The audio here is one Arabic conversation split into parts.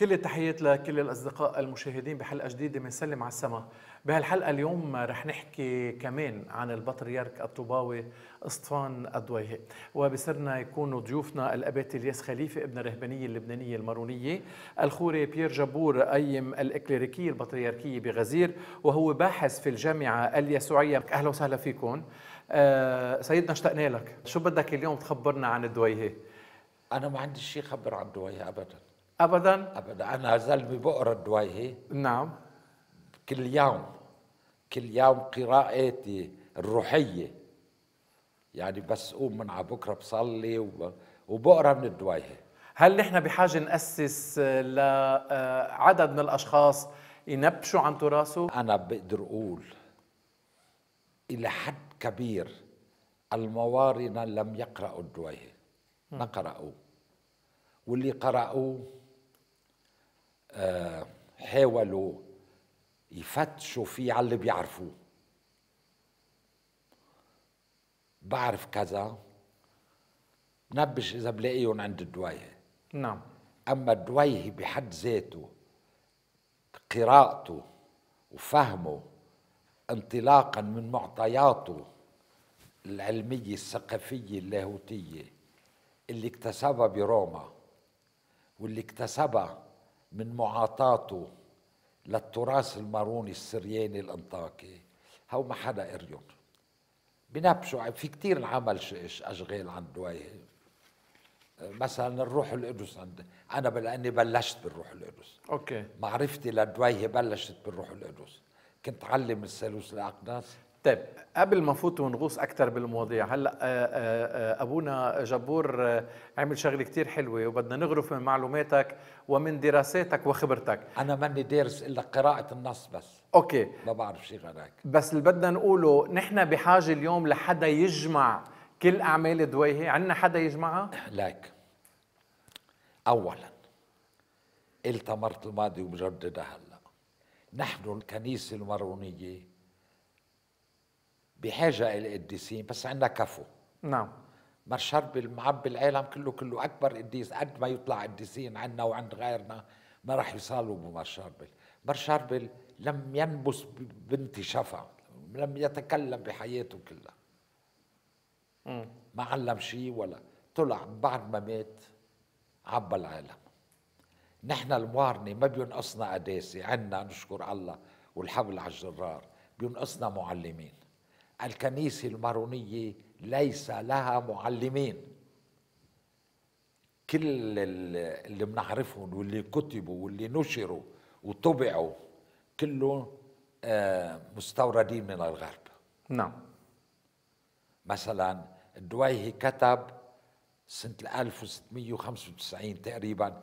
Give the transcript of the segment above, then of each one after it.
كل التحيات لكل الأصدقاء المشاهدين بحلقة جديدة من سلم على السما بهالحلقة اليوم رح نحكي كمان عن البطريرك الطوباوي اسطفان الضويهي وبسرنا يكونوا ضيوفنا الأبات الياس خليفة ابن الرهبانية اللبنانية المارونية الخوري بيير جبور قيم الإكليريكية البطريركية بغزير وهو باحث في الجامعة اليسوعية أهلا وسهلا فيكم أه سيدنا اشتقنا لك شو بدك اليوم تخبرنا عن الدويهي؟ أنا ما عندي شيء خبر عن الدويهي أبداً ابدا ابدا انا زلمه بقرا الدوايه نعم كل يوم كل يوم قراءاتي الروحيه يعني بس قوم من على بكره بصلي وبقرا من الدوايه هل نحن بحاجه ناسس آه، لعدد آه، من الاشخاص ينبشوا عن تراثه؟ انا بقدر اقول الى حد كبير الموارنه لم يقرأوا الدوايه ما قرأوه واللي قرأوه حاولوا يفتشوا فيه على اللي بيعرفوه بعرف كذا نبش اذا بلاقيهم عند الدويه نعم اما الدويه بحد ذاته قراءته وفهمه انطلاقا من معطياته العلميه الثقافيه اللاهوتيه اللي اكتسبها بروما واللي اكتسبها من معاطاته للتراث الماروني السرياني الانطاكي هو ما حدا قريهم بنبشوا في كتير انعمل اشغال عند دويه مثلا الروح القدس عند انا لاني بلشت بالروح القدس اوكي معرفتي لدويه بلشت بالروح القدس كنت علم الثالوث الاقداس طيب قبل ما نفوت ونغوص اكثر بالمواضيع هلا آه، آه، آه، ابونا جبور عمل شغله كثير حلوه وبدنا نغرف من معلوماتك ومن دراساتك وخبرتك انا ماني دارس الا قراءه النص بس اوكي ما بعرف شيء غيرك بس اللي بدنا نقوله نحن بحاجه اليوم لحدا يجمع كل اعمال دويهي عندنا حدا يجمعها لك اولا التمرت الماضي وبجددها هلا نحن الكنيسه المارونيه بحاجه الى قديسين بس عندنا كفو نعم مرشد بالمعبي العالم كله كله اكبر قديس قد ما يطلع قديسين عندنا وعند غيرنا ما راح يصالوا بمر شربل مر شربل لم ينبس بنت شفا لم يتكلم بحياته كلها م. ما علم شيء ولا طلع بعد ما مات عبى العالم نحن الموارنة ما بينقصنا قداسة عنا نشكر الله والحبل على الجرار بينقصنا معلمين الكنيسة المارونية ليس لها معلمين كل اللي بنعرفهم واللي كتبوا واللي نشروا وطبعوا كله آه، مستوردين من الغرب نعم مثلا الدويهي كتب سنة 1695 تقريبا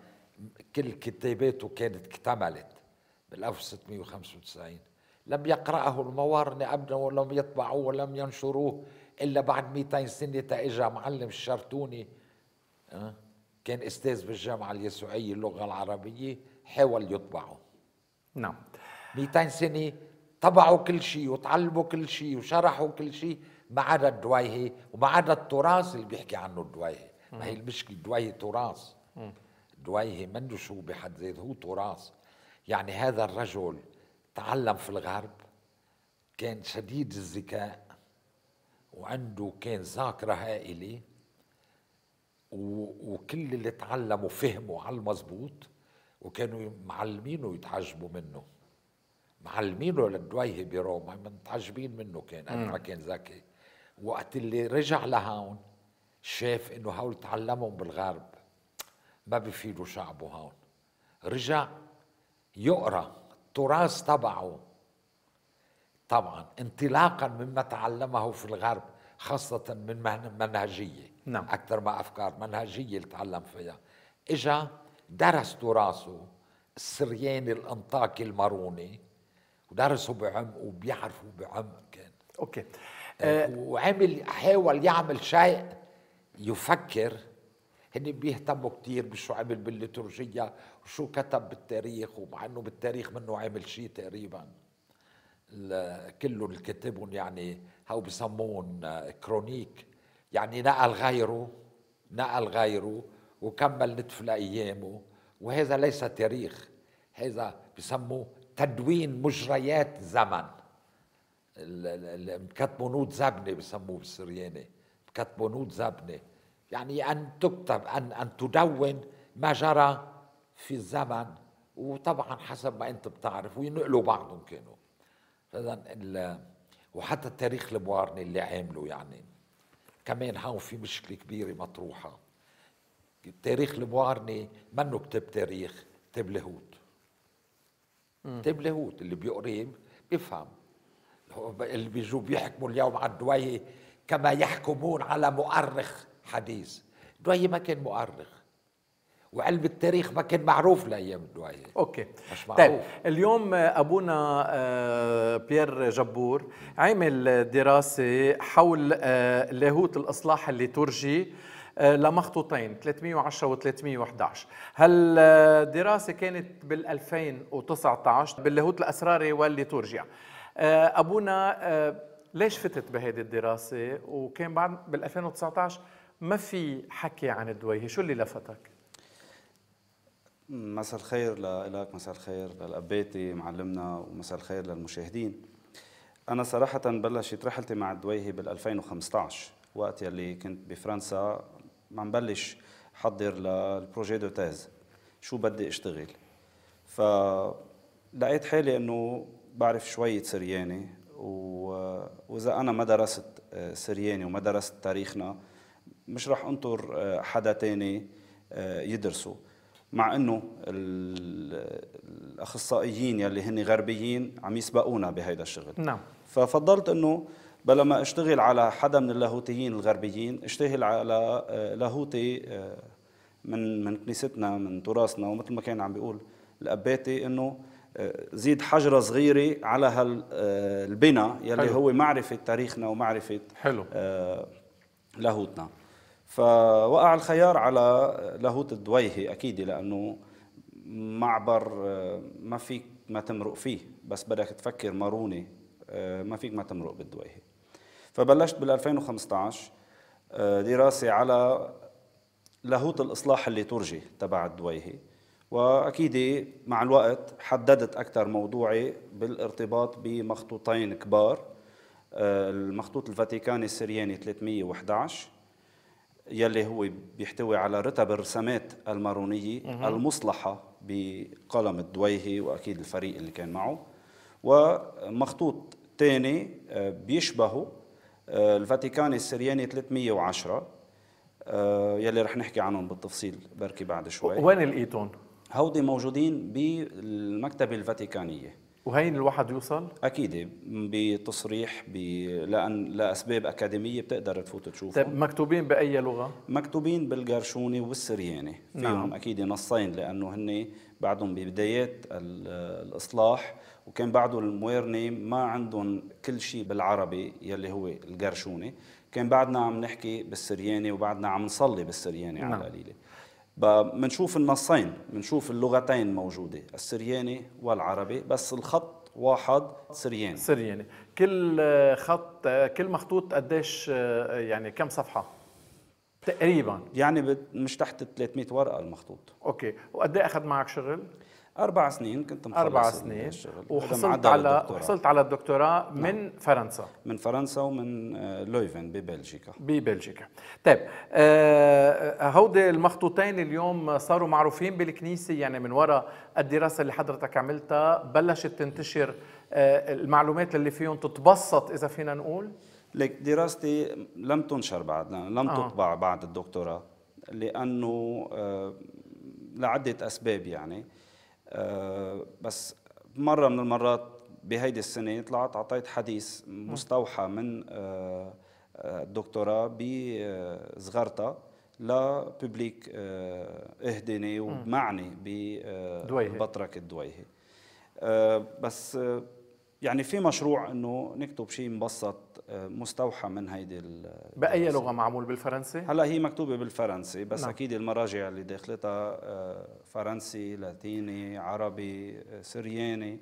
كل كتاباته كانت اكتملت بال 1695 لم يقرأه الموارنة أبدا ولم يطبعوه ولم ينشروه إلا بعد 200 سنة تأجى معلم الشرتوني أه؟ كان أستاذ بالجامعة اليسوعية اللغة العربية حاول يطبعه نعم 200 سنة طبعوا كل شيء وتعلموا كل شيء وشرحوا كل شيء ما عدا الدويهي وما عدا التراث اللي بيحكي عنه الدويهي ما هي المشكلة الدويهي تراث الدويهي منه شو بحد ذاته هو تراث يعني هذا الرجل تعلم في الغرب كان شديد الذكاء وعنده كان ذاكرة هائلة وكل اللي تعلموا فهموا على المظبوط وكانوا معلمينه يتعجبوا منه معلمينه للدويهي بروما متعجبين منه كان قد ما كان ذكي وقت اللي رجع لهون شاف انه هول تعلمهم بالغرب ما بفيدوا شعبه هون رجع يقرا التراث تبعه طبعا انطلاقا مما تعلمه في الغرب خاصة من منهجية نعم. أكثر ما أفكار منهجية اللي تعلم فيها إجا درس تراثه السرياني الأنطاكي الماروني ودرسه بعمق وبيعرفه بعمق كان أوكي آه،, أه وعمل حاول يعمل شيء يفكر هن بيهتموا كثير بشو عمل بالليتورجية شو كتب بالتاريخ ومع انه بالتاريخ منه عامل شيء تقريبا كله اللي يعني هو بسمون آه، كرونيك يعني نقل غيره نقل غيره وكمل نتف لايامه وهذا ليس تاريخ هذا بسموه تدوين مجريات زمن كتبوا نوت زبنه بسموه بالسرياني كتبوا نوت زبنه يعني ان تكتب ان ان تدون ما جرى في الزمن وطبعا حسب ما انت بتعرف وينقلوا بعضهم كانوا فاذا وحتى التاريخ البوارني اللي عامله يعني كمان هون في مشكله كبيره مطروحه التاريخ البوارني منه كتاب تاريخ كتاب لاهوت كتاب لاهوت اللي بيقريه بيفهم اللي بيجوا بيحكموا اليوم على الدويه كما يحكمون على مؤرخ حديث دويه ما كان مؤرخ وقلب التاريخ ما كان معروف لايام الدعايه اوكي مش طيب، معروف طيب اليوم ابونا آه، بيير جبور عمل دراسه حول آه، لاهوت الاصلاح الليتورجي آه، لمخطوطين 310 و 311 هالدراسه كانت بال 2019 باللاهوت الاسراري والليتورجيا ابونا ليش فتت بهيدي الدراسه وكان بعد بال 2019 ما في حكي عن الدويه شو اللي لفتك مساء الخير لك مساء الخير للأباتي معلمنا ومساء الخير للمشاهدين أنا صراحة بلشت رحلتي مع الدويهي بال 2015 وقت يلي كنت بفرنسا عم بلش حضر للبروجي دو تاز شو بدي اشتغل فلقيت حالي انه بعرف شوية سرياني و... واذا انا ما درست آه، سرياني وما درست تاريخنا مش راح انطر آه، حدا تاني آه، يدرسه مع انه الاخصائيين يلي هن غربيين عم يسبقونا بهيدا الشغل نعم ففضلت انه بلا ما اشتغل على حدا من اللاهوتيين الغربيين اشتغل على آه، لاهوتي آه، من من كنيستنا من تراثنا ومثل ما كان عم بيقول الاباتي انه آه، زيد حجرة صغيرة على هالبنى يلي حلو. هو معرفة تاريخنا ومعرفة حلو لاهوتنا فوقع الخيار على لاهوت الدويهي اكيد لانه معبر آه، ما فيك ما تمرق فيه بس بدك تفكر مرونه آه، ما فيك ما تمرق بالدويهي فبلشت بال 2015 آه، دراسه على لاهوت الاصلاح اللي ترجي تبع الدويهي واكيد مع الوقت حددت اكثر موضوعي بالارتباط بمخطوطين كبار المخطوط الفاتيكاني السرياني 311 يلي هو بيحتوي على رتب الرسمات المارونية المصلحة بقلم الدويهي وأكيد الفريق اللي كان معه ومخطوط ثاني آه، بيشبهه آه، الفاتيكان السرياني 310 آه، يلي رح نحكي عنهم بالتفصيل بركي بعد شوي وين لقيتهم؟ هودي موجودين بالمكتبة الفاتيكانية وهين الواحد يوصل؟ اكيد بتصريح ب... لان لاسباب اكاديميه بتقدر تفوت تشوفه طيب مكتوبين باي لغه؟ مكتوبين بالقرشوني والسرياني فيهم نعم. اكيد نصين لانه هن بعدهم ببدايات الاصلاح وكان بعده الموارني ما عندهم كل شيء بالعربي يلي هو القرشوني كان بعدنا عم نحكي بالسرياني وبعدنا عم نصلي بالسرياني نعم. على قليله بنشوف النصين بنشوف اللغتين موجودة السرياني والعربي بس الخط واحد سرياني سرياني كل خط كل مخطوط قديش يعني كم صفحة تقريبا يعني مش تحت 300 ورقة المخطوط اوكي وقد ايه اخذ معك شغل؟ اربع سنين كنت مخلص اربع سنين وحصلت على حصلت على الدكتوراه من نعم. فرنسا من فرنسا ومن آه، لويفن ببلجيكا ببلجيكا طيب آه هودي المخطوطين اليوم صاروا معروفين بالكنيسه يعني من وراء الدراسه اللي حضرتك عملتها بلشت تنتشر آه المعلومات اللي فيهم تتبسط اذا فينا نقول لك دراستي لم تنشر بعد لم آه. تطبع بعد الدكتوراه لانه آه لعده اسباب يعني آه، بس مرة من المرات بهيدي السنة طلعت أعطيت حديث مستوحى من آه، آه، الدكتوراه بزغرطة لببليك اهدني ومعني ببطرك الدويهي بس يعني في مشروع انه نكتب شيء مبسط مستوحى من هيدي باي لغه معمول بالفرنسي هلا هي مكتوبه بالفرنسي بس نعم. اكيد المراجع اللي داخلتها آه، فرنسي لاتيني عربي آه، سرياني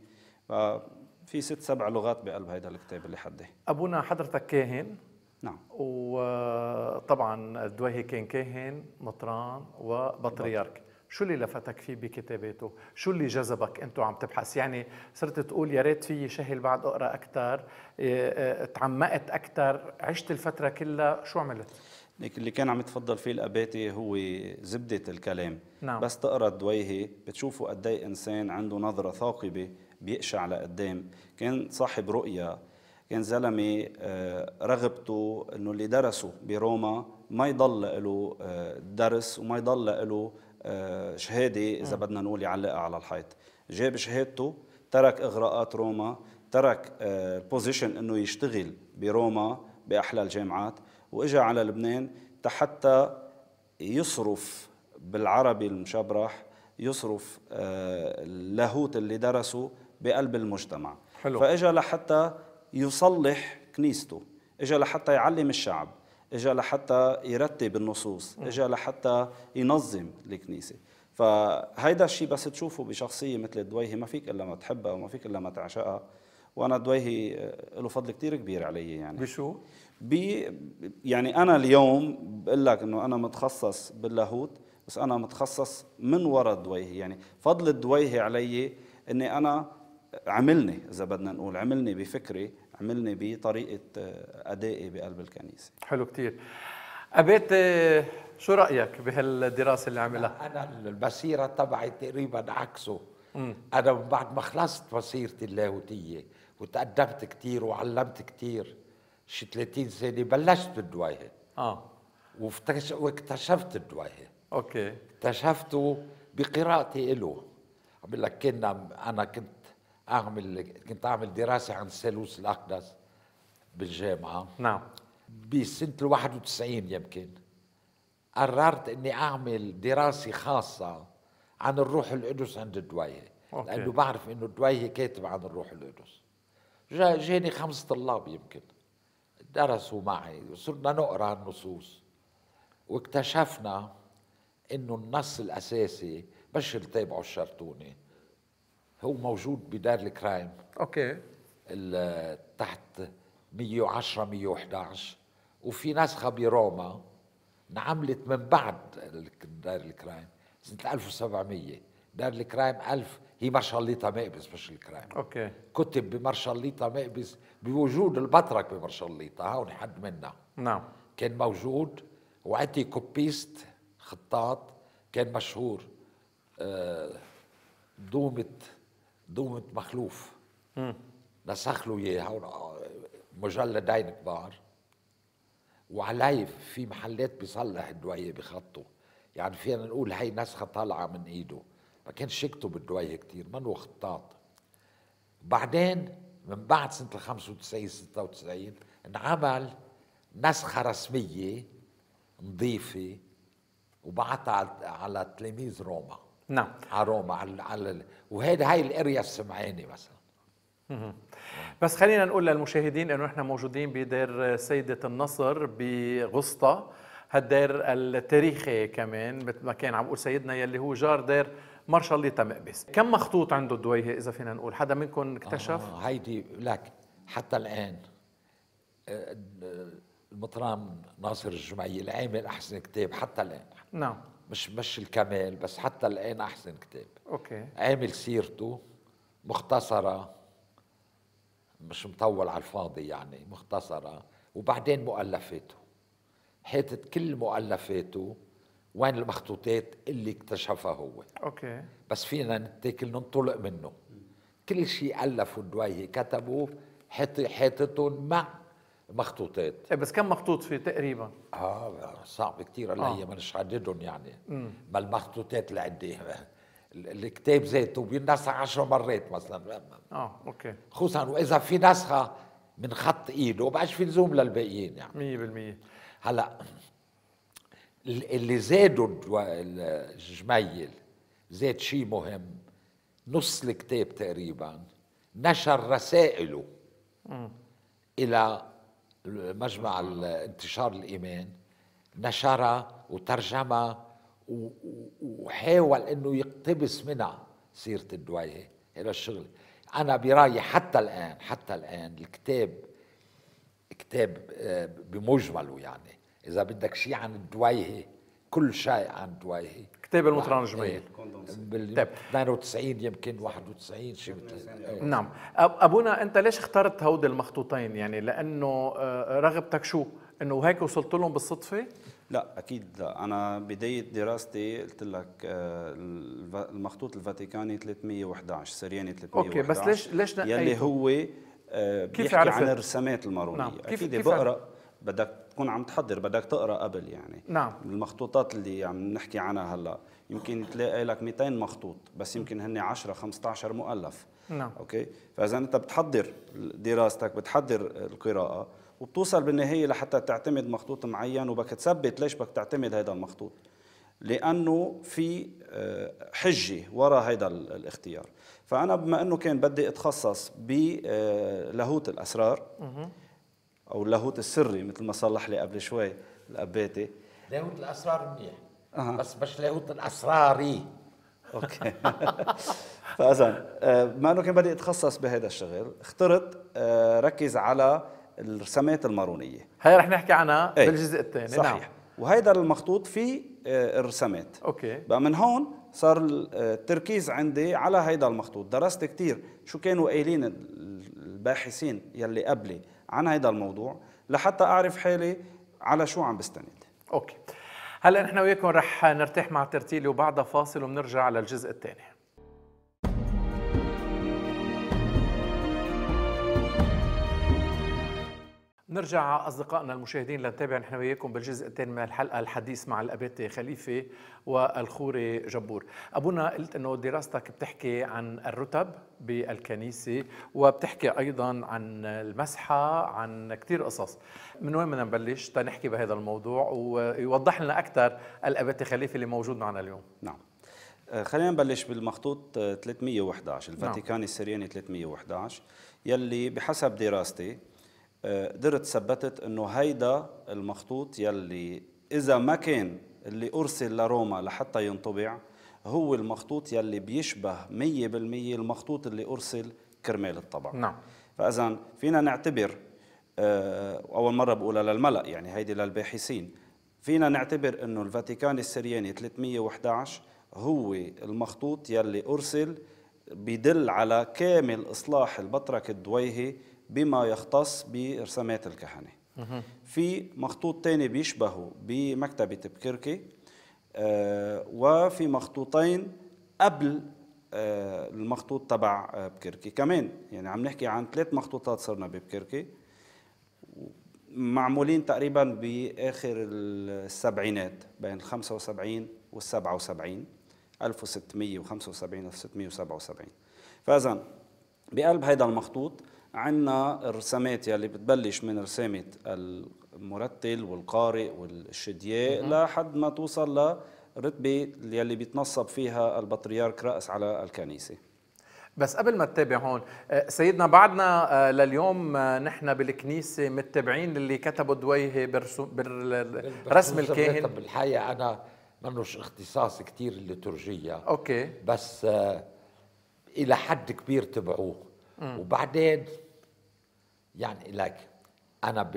في ست سبع لغات بقلب هيدا الكتاب اللي حدي ابونا حضرتك كاهن نعم وطبعا آه، الدويهي كان كاهن مطران وبطريرك شو اللي لفتك فيه بكتاباته؟ شو اللي جذبك انت عم تبحث؟ يعني صرت تقول يا ريت فيي شهل بعد اقرا اكثر، اه، اه، تعمقت اكثر، عشت الفتره كلها، شو عملت؟ اللي كان عم يتفضل فيه الاباتي هو زبده الكلام نعم. بس تقرا دويهي بتشوفوا قد إيه انسان عنده نظره ثاقبه بيقشع لقدام كان صاحب رؤيه كان زلمه اه، رغبته انه اللي درسه بروما ما يضل له درس وما يضل له آه، شهاده اذا آه. بدنا نقول يعلقها على الحيط جاب شهادته ترك اغراءات روما ترك البوزيشن آه، انه يشتغل بروما باحلى الجامعات واجا على لبنان حتى يصرف بالعربي المشبرح يصرف اللاهوت اللي درسه بقلب المجتمع حلو. فاجا لحتى يصلح كنيسته اجا لحتى يعلم الشعب اجى لحتى يرتب النصوص اجى لحتى ينظم الكنيسه فهيدا الشيء بس تشوفه بشخصيه مثل الدويهي ما فيك الا ما تحبها وما فيك الا ما تعشقها وانا الدويهي آه، له فضل كثير كبير علي يعني بشو؟ بي يعني انا اليوم بقول لك انه انا متخصص باللاهوت بس انا متخصص من وراء الدويهي يعني فضل الدويهي علي اني انا عملني اذا بدنا نقول عملني بفكري عملني بطريقه آه، ادائي بقلب الكنيسه حلو كثير أبيت آه، شو رايك بهالدراسه اللي عملها انا البصيره تبعي تقريبا عكسه انا بعد ما خلصت مسيرتي اللاهوتيه وتقدمت كثير وعلمت كثير شي 30 سنه بلشت بالدوايه اه واكتشفت الدوايه اوكي اكتشفته بقراءتي له بقول لك كنا انا كنت اعمل كنت اعمل دراسه عن الثالوث الاقدس بالجامعه نعم بسنه ال 91 يمكن قررت اني اعمل دراسه خاصه عن الروح القدس عند الدويه أوكي. لانه بعرف انه الدويه كاتب عن الروح القدس جاني خمس طلاب يمكن درسوا معي صرنا نقرا النصوص واكتشفنا انه النص الاساسي بشر تابعوا الشرطوني هو موجود بدار الكرايم اوكي تحت 110 111 وفي نسخه بروما انعملت من بعد دار الكرايم سنه 1700 دار الكرايم 1000 هي مارشاليتا مقبس مش الكرايم اوكي كتب بمارشاليتا مقبس بوجود البطرك بمارشاليتا هون حد منا نعم كان موجود وعندي كوبيست خطاط كان مشهور آه دومة دومة مخلوف نسخ له اياها آه، مجلد كبار وعلي في محلات بيصلح الدويه بخطه يعني فينا نقول هي نسخه طالعه من ايده ما كانش يكتب الدويه كتير منه خطاط بعدين من بعد سنه ال 95 96 انعمل نسخه رسميه نظيفه وبعتها على تلاميذ روما نعم على روما على, على وهيدا هاي الاريا السمعاني مثلا بس خلينا نقول للمشاهدين انه احنا موجودين بدير سيدة النصر بغسطة هالدير التاريخي كمان مثل ما كان عم بقول سيدنا يلي هو جار دير مارشال مقبس كم مخطوط عنده الدويه اذا فينا نقول حدا منكم اكتشف آه هيدي لك حتى الان آه، المطران ناصر الجمعي العامل احسن كتاب حتى الان نعم مش مش الكمال بس حتى الآن أحسن كتاب أوكي عامل سيرته مختصرة مش مطول على الفاضي يعني مختصرة وبعدين مؤلفاته حاطط كل مؤلفاته وين المخطوطات اللي اكتشفها هو اوكي بس فينا نتاكل ننطلق منه كل شيء الفه دويه كتبوا حاططهم مع مخطوطات إيه، بس كم مخطوط في تقريبا؟ اه صعب كثير هلا آه. منش عددهم يعني ما المخطوطات اللي عندي الكتاب ذاته بينسخ 10 مرات مثلا اه اوكي خصوصا واذا في نسخه من خط ايده بعدش في لزوم للباقيين يعني 100% هلا اللي زادوا الجميل زاد شيء مهم نص الكتاب تقريبا نشر رسائله م. الى مجمع انتشار الايمان نشرها وترجمها وحاول انه يقتبس منها سيره الدويه هذا الشغل انا برايي حتى الان حتى الان الكتاب كتاب آه، بمجمله يعني اذا بدك شيء عن الدويه كل شيء عن الدويه طيب، الكتابه المترجمين ايه، بال 92 طيب. يمكن 91 شيء نعم, نعم. ابونا انت ليش اخترت هود المخطوطين يعني لانه آه، رغبتك شو انه هيك وصلت لهم بالصدفه لا اكيد لا انا بدايه دراستي قلت لك آه، المخطوط الفاتيكاني 311 سرياني 311 اوكي بس ليش ليش يلي هو آه، بيحكي كيف عن الرسامات المارونيه نعم. كيف اكيد كيف بقرا بدك تكون عم تحضر بدك تقرا قبل يعني نعم المخطوطات اللي عم نحكي عنها هلا يمكن تلاقي لك 200 مخطوط بس يمكن هن 10 15 مؤلف نعم اوكي فاذا انت بتحضر دراستك بتحضر القراءه وبتوصل بالنهايه لحتى تعتمد مخطوط معين وبك تثبت ليش بدك تعتمد هذا المخطوط لانه في آه، حجه وراء هذا الاختيار فانا بما انه كان بدي اتخصص بلاهوت آه، الاسرار او اللاهوت السري مثل ما صلح لي قبل شوي الاباتي لاهوت الاسرار منيح أه. بس مش لاهوت الاسراري اوكي فاذا آه، ما انه كان بدي اتخصص بهذا الشغل اخترت آه، ركز على الرسمات المارونيه هي رح نحكي عنها ايه؟ بالجزء الثاني نعم. صحيح نعم. وهيدا المخطوط فيه آه، الرسمات اوكي بقى من هون صار التركيز عندي على هيدا المخطوط درست كثير شو كانوا قايلين الباحثين يلي قبلي عن هذا الموضوع لحتى اعرف حالي على شو عم بستند اوكي هلا نحن وياكم رح نرتاح مع ترتيلي وبعدها فاصل وبنرجع للجزء الثاني نرجع أصدقائنا المشاهدين لنتابع نحن وياكم بالجزء الثاني من الحلقة الحديث مع الأباتي خليفة والخوري جبور أبونا قلت أنه دراستك بتحكي عن الرتب بالكنيسة وبتحكي أيضا عن المسحة عن كثير قصص من وين بدنا نبلش تنحكي بهذا الموضوع ويوضح لنا أكثر الأباتي خليفة اللي موجود معنا اليوم نعم آه، خلينا نبلش بالمخطوط 311 آه، نعم. الفاتيكان نعم. السرياني 311 يلي بحسب دراستي قدرت ثبتت انه هيدا المخطوط يلي اذا ما كان اللي ارسل لروما لحتى ينطبع هو المخطوط يلي بيشبه 100% المخطوط اللي ارسل كرمال الطبع نعم فاذا فينا نعتبر آه، اول مره بقولها للملا يعني هيدي للباحثين فينا نعتبر انه الفاتيكان السرياني 311 هو المخطوط يلي ارسل بدل على كامل اصلاح البطرك الدويهي بما يختص برسامات الكهنه في مخطوط تاني بيشبهه بمكتبه بكركي آه، وفي مخطوطين قبل آه، المخطوط تبع آه، بكركي كمان يعني عم نحكي عن ثلاث مخطوطات صرنا ببكركي معمولين تقريبا باخر السبعينات بين ال 75 وال 77 1675 1677 فاذا بقلب هيدا المخطوط عندنا الرسامات يلي بتبلش من رسامه المرتل والقارئ والشدياء لحد ما توصل لرتبه يلي بيتنصب فيها البطريرك راس على الكنيسه بس قبل ما تتابع هون آه، سيدنا بعدنا آه، لليوم آه، نحن بالكنيسة متبعين اللي كتبوا دويهة بالرسم الكاهن بالحقيقة أنا منوش اختصاص كتير الليتورجية أوكي بس إلى حد كبير تبعوه وبعدين يعني لك أنا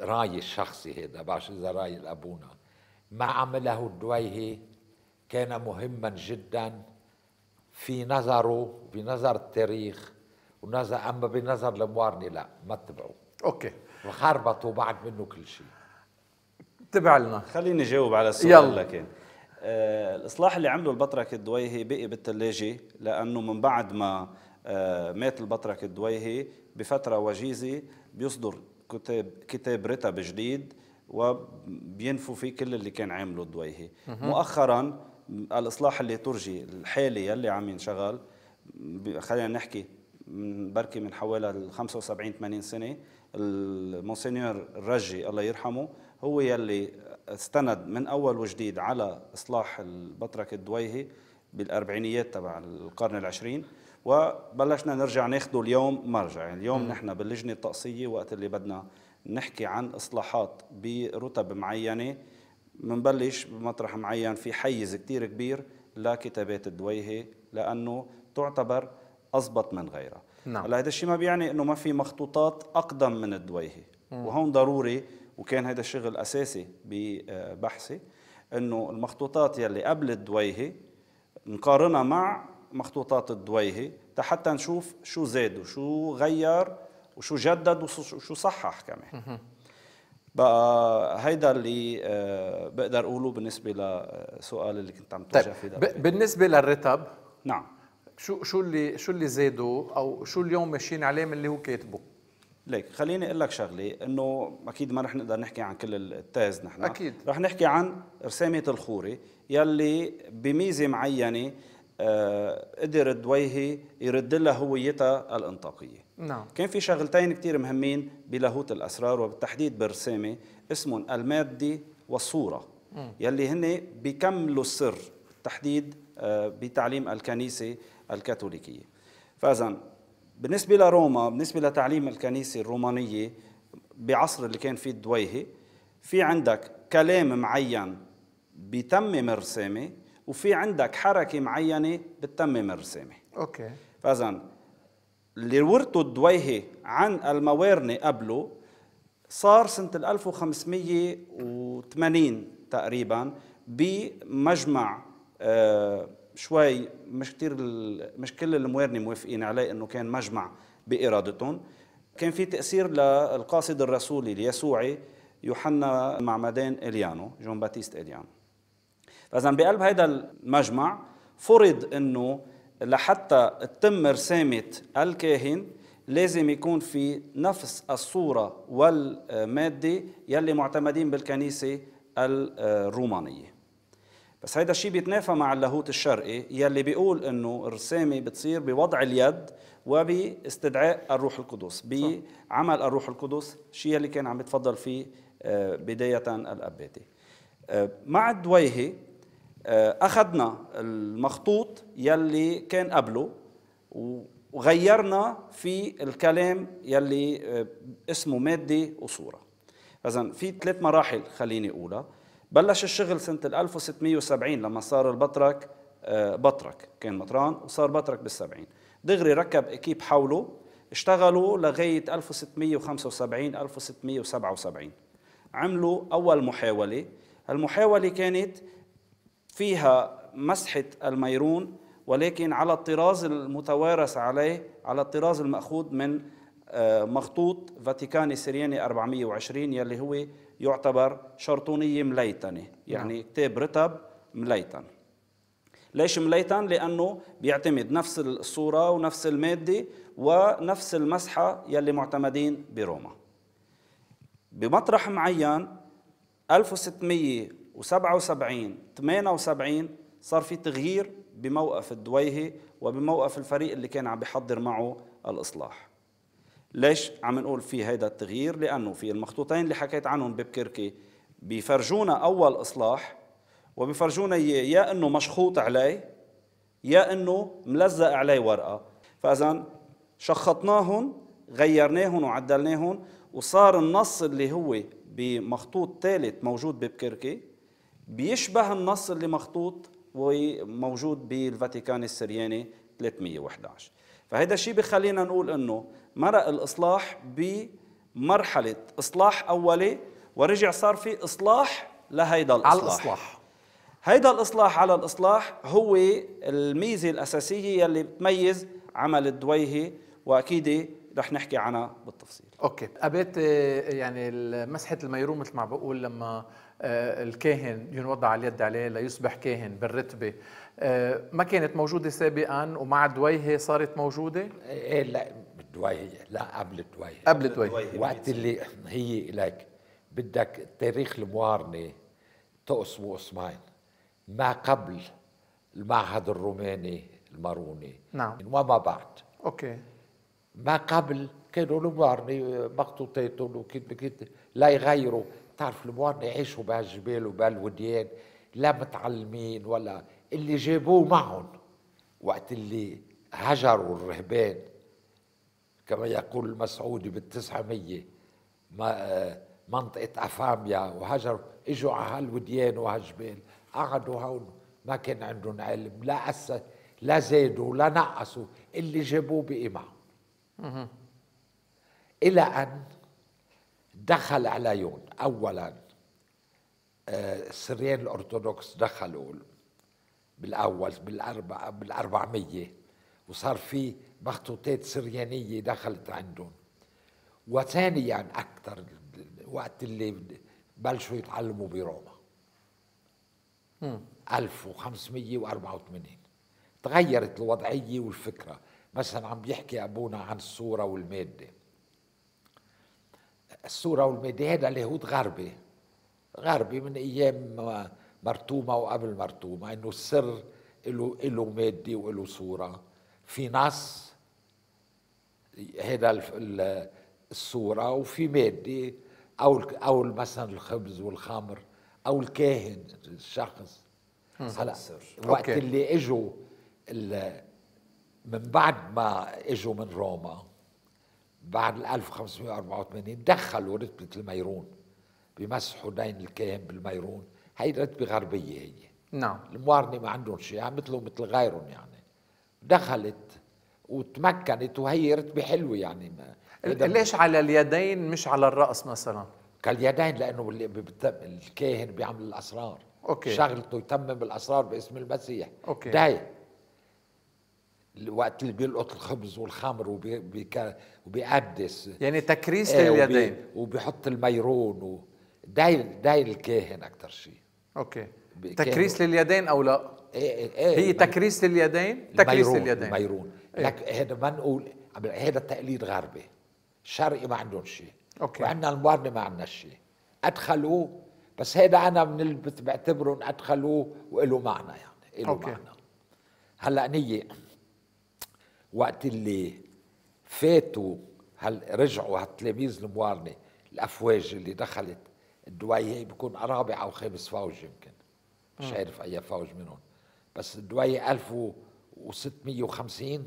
رأيي الشخصي هذا بعرفش إذا رأي الأبونا ما عمله الدويهي كان مهما جدا في نظره بنظر التاريخ ونظر أما بنظر الموارني لا ما تبعوا أوكي وخربطوا بعد منه كل شيء تبع لنا خليني جاوب على السؤال يلا. لكن آه الاصلاح اللي عمله البطرك الدويهي بقي بالثلاجه لانه من بعد ما آه مات البطرك الدويهي بفترة وجيزة بيصدر كتاب كتاب رتب جديد وبينفوا فيه كل اللي كان عامله الدويهي مؤخرا الاصلاح اللي ترجي الحالي اللي عم ينشغل خلينا نحكي من بركي من حوالي 75 80 سنه المونسينيور الرجي الله يرحمه هو يلي استند من اول وجديد على اصلاح البطرك الدويهي بالاربعينيات تبع القرن العشرين وبلشنا نرجع ناخده اليوم مرجع يعني اليوم م. نحن باللجنة الطقسية وقت اللي بدنا نحكي عن إصلاحات برتب معينة منبلش بمطرح معين في حيز كتير كبير لكتابات الدويهة لأنه تعتبر أضبط من غيرها نعم. هلا هذا الشيء ما بيعني انه ما في مخطوطات اقدم من الدويهه وهون ضروري وكان هذا الشغل اساسي ببحثي انه المخطوطات يلي قبل الدويهه نقارنها مع مخطوطات الدويهي حتى نشوف شو زاد وشو غير وشو جدد وشو صحح كمان بقى هيدا اللي آه، بقدر اقوله بالنسبه لسؤال آه، اللي كنت عم توجه طيب، فيه طيب بالنسبه للرتب نعم شو شو اللي شو اللي زادوا او شو اليوم ماشيين عليه من اللي هو كاتبه ليك خليني اقول لك شغله انه اكيد ما رح نقدر نحكي عن كل التاز نحن اكيد رح نحكي عن رسامه الخوري يلي بميزه معينه آه، قدر دويهي يرد لها هويتها الانطاقيه نعم كان في شغلتين كثير مهمين بلاهوت الاسرار وبالتحديد برسامه اسمهم المادي والصوره مم. يلي هن بيكملوا السر بالتحديد آه، بتعليم الكنيسه الكاثوليكيه فاذا بالنسبه لروما بالنسبه لتعليم الكنيسه الرومانيه بعصر اللي كان فيه الدويهي في عندك كلام معين بيتمم الرسامه وفي عندك حركه معينه بتتمم الرسامه اوكي فاذا اللي ورثوا الدويهي عن الموارنه قبله صار سنه 1580 تقريبا بمجمع آه شوي مش كثير مش كل الموارنه موافقين عليه انه كان مجمع بارادتهم كان في تاثير للقاصد الرسولي اليسوعي يوحنا معمدان اليانو جون باتيست اليانو فاذا بقلب هذا المجمع فرض انه لحتى تتم رسامه الكاهن لازم يكون في نفس الصوره والماده يلي معتمدين بالكنيسه الرومانيه بس هيدا الشيء بيتنافى مع اللاهوت الشرقي يلي بيقول انه الرسامه بتصير بوضع اليد وباستدعاء الروح القدس بعمل الروح القدس الشيء اللي كان عم يتفضل فيه آه، بدايه الاباتي آه، مع الدويهي آه، اخذنا المخطوط يلي كان قبله وغيرنا في الكلام يلي آه، اسمه ماده وصوره اذا في ثلاث مراحل خليني اقولها بلش الشغل سنه 1670 لما صار البطرك آه، بطرك كان مطران وصار بطرك بالسبعين دغري ركب اكيب حوله اشتغلوا لغاية 1675 1677 عملوا أول محاولة المحاولة كانت فيها مسحة الميرون ولكن على الطراز المتوارث عليه على الطراز المأخوذ من آه، مخطوط فاتيكاني سرياني 420 يلي هو يعتبر شرطونية مليتنة يعني نعم. كتاب رتب مليتن ليش مليتن؟ لأنه بيعتمد نفس الصورة ونفس المادة ونفس المسحة يلي معتمدين بروما بمطرح معين 1600 و77 78 صار في تغيير بموقف الدويهي وبموقف الفريق اللي كان عم بيحضر معه الاصلاح ليش عم نقول في هيدا التغيير لانه في المخطوطين اللي حكيت عنهم ببكركي بيفرجونا اول اصلاح وبيفرجونا يا انه مشخوط عليه يا انه ملزق عليه ورقه فاذا شخطناهم غيرناهم وعدلناهم وصار النص اللي هو بمخطوط ثالث موجود ببكركي بيشبه النص اللي مخطوط وموجود بالفاتيكان السرياني 311 فهذا الشيء بخلينا نقول انه مرق الاصلاح بمرحله اصلاح اولي ورجع صار في اصلاح لهيدا الاصلاح على الاصلاح هيدا الاصلاح على الاصلاح هو الميزه الاساسيه يلي بتميز عمل الدويهي واكيد رح نحكي عنها بالتفصيل اوكي ابيت آه، يعني مسحه الميروم مثل ما بقول لما آه، الكاهن ينوضع اليد عليه ليصبح كاهن بالرتبة آه، ما كانت موجودة سابقا ومع دويهي صارت موجودة؟ إيه لا دويهة لا قبل دويهي قبل دويهي وقت اللي هي لك بدك تاريخ الموارنة تقسمه قسمين ما قبل المعهد الروماني الماروني نعم وما بعد اوكي ما قبل كانوا الموارنة مخطوطاتهم وكيف لا يغيروا تعرف المواطن يعيشوا بهالجبال وبهالوديان لا متعلمين ولا اللي جابوه معهم وقت اللي هجروا الرهبان كما يقول المسعودي بالتسعمية ما منطقة أفاميا وهجروا اجوا على هالوديان وهالجبال قعدوا هون ما كان عندهم علم لا أسس لا زادوا لا نقصوا اللي جابوه بقي معهم إلى أن دخل عليهم اولا آه، السريان الارثوذكس دخلوا بالاول بالاربع بال400 وصار في مخطوطات سريانيه دخلت عندهم وثانيا اكثر وقت اللي بلشوا يتعلموا بروما 1584 تغيرت الوضعيه والفكره مثلا عم بيحكي ابونا عن الصوره والماده الصورة والميديا هذا اليهود غربي غربي من أيام مرتومة وقبل مرتومة إنه السر له له مادي وله صورة في نص هذا الصورة وفي مادي أو أو مثلا الخبز والخمر أو الكاهن الشخص هلا وقت اللي اجوا من بعد ما اجوا من روما بعد 1584 دخلوا رتبة الميرون بمسحوا دين الكاهن بالميرون هي رتبة غربية هي نعم الموارنة ما عندهم شيء يعني مثله مثل غيرهم يعني دخلت وتمكنت وهي رتبة حلوة يعني ما ليش على اليدين مش على الرأس مثلا؟ كاليدين لأنه الكاهن بيعمل الأسرار اوكي شغلته يتمم الأسرار باسم المسيح اوكي داي وقت اللي بيلقط الخبز والخمر وبيقدس يعني تكريس آه لليدين وبيحط الميرون و... ده الكاهن اكثر شيء اوكي تكريس لليدين او لا؟ إيه إيه, إيه، هي تكريس لليدين؟ تكريس لليدين الميرون إيه؟ لك هذا ما نقول هذا تقليد غربي الشرقي ما عندهم شيء اوكي وعندنا الموارنه ما عندنا شيء ادخلوه بس هذا انا من اللي بعتبرهم ادخلوه وله معنى يعني له معنى هلا نيه وقت اللي فاتوا هل رجعوا هالتلاميذ الموارنه الافواج اللي دخلت الدويه بيكون رابع او خامس فوج يمكن مش عارف اي فوج منهم بس الدويه 1650 نعم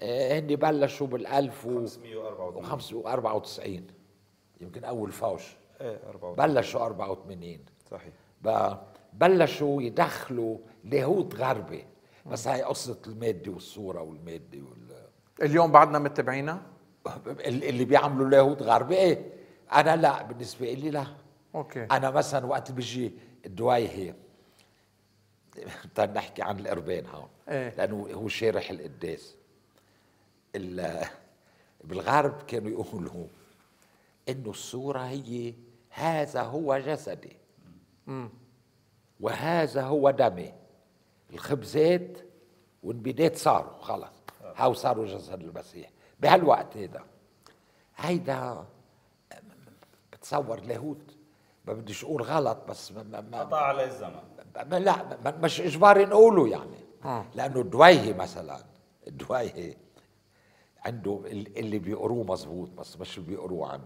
آه، هن بلشوا بال 1594 يمكن اول فوج ايه 84 بلشوا 84 صحيح بلشوا يدخلوا لاهوت غربي بس قصه المادي والصوره والمادي وال... اليوم بعدنا متبعينها؟ اللي بيعملوا لاهوت غربي ايه انا لا بالنسبه لي لا اوكي انا مثلا وقت بيجي الدوايهي طيب نحكي عن القربان هون إيه؟ لانه هو شارح القداس بالغرب كانوا يقولوا انه الصوره هي هذا هو جسدي مم. وهذا هو دمي الخبزات والبيدات صاروا خلص هاو صاروا جسد المسيح بهالوقت هذا هيدا بتصور لاهوت ما بديش اقول غلط بس ما ما قطع عليه الزمن لا ما مش اجباري نقوله يعني آه. لانه دويهي مثلا دويهي عنده اللي بيقروه مزبوط بس مش بيقروه عن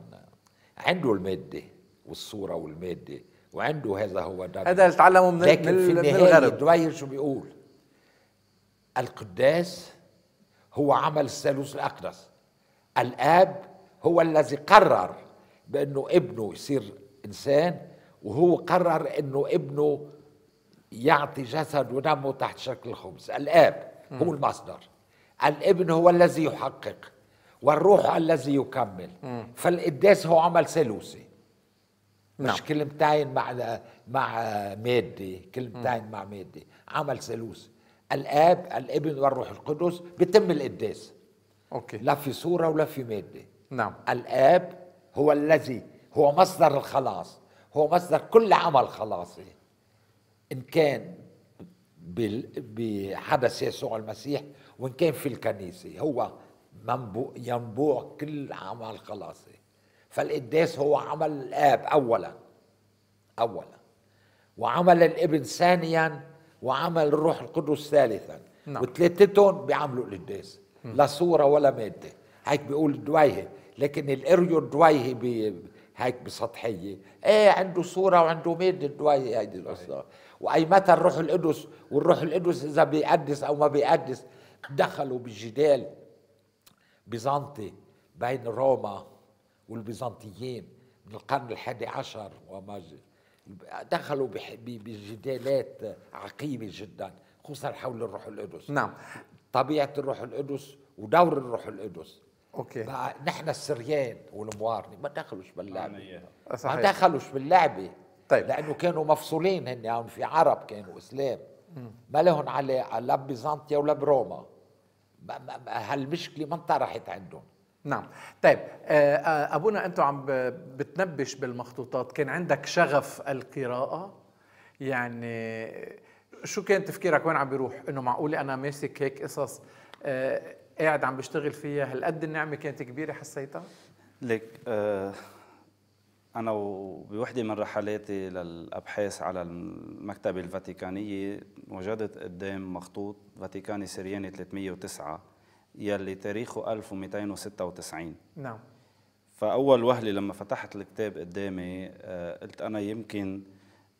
عنده الماده والصوره والماده وعنده هذا هو درس هذا اللي تعلمه من لكن من في النهاية الدوير شو بيقول القداس هو عمل الثالوث الأقدس الآب هو الذي قرر بأنه ابنه يصير إنسان وهو قرر أنه ابنه يعطي جسد ودمه تحت شكل الخبز الآب هو م. المصدر الابن هو الذي يحقق والروح الذي يكمل فالقداس هو عمل ثالوثي مش نعم. كلمة تعين مع مع مادة كلمة مع مادة عمل ثالوث الاب الابن والروح القدس بيتم القداس اوكي لا في صوره ولا في ماده نعم الاب هو الذي هو مصدر الخلاص هو مصدر كل عمل خلاصي ان كان بحدث يسوع المسيح وان كان في الكنيسه هو ينبوع كل عمل خلاصي فالقداس هو عمل الاب اولا اولا وعمل الابن ثانيا وعمل الروح القدس ثالثا نعم. وثلاثتهم بيعملوا القداس لا صوره ولا ماده هيك بيقول الدويهي لكن الاريو الدويهي بي هيك بسطحيه ايه عنده صوره وعنده ماده الدويهي هيدي القصه وايمتى الروح القدس والروح القدس اذا بيقدس او ما بيقدس دخلوا بجدال بيزنطي بين روما والبيزنطيين من القرن الحادي عشر وما دخلوا بجدالات عقيمه جدا خصوصا حول الروح القدس نعم طبيعه الروح القدس ودور الروح القدس اوكي بقى نحن السريان والموارنه ما دخلوش باللعبه آه، ما دخلوش باللعبه طيب لانه كانوا مفصولين هن يعني في عرب كانوا اسلام ما لهم علاقة لا بيزنطيا ولا بروما هالمشكله ما انطرحت عندهم نعم طيب آه، آه، ابونا انتم عم بتنبش بالمخطوطات كان عندك شغف القراءه يعني شو كان تفكيرك وين عم بيروح انه معقوله انا ماسك هيك قصص آه، قاعد عم بشتغل فيها هالقد النعمه كانت كبيره حسيتها ليك انا بوحده من رحلاتي للابحاث على المكتبه الفاتيكانيه وجدت قدام مخطوط فاتيكاني سرياني 309 يلي تاريخه 1296 نعم فاول وهله لما فتحت الكتاب قدامي آه، قلت انا يمكن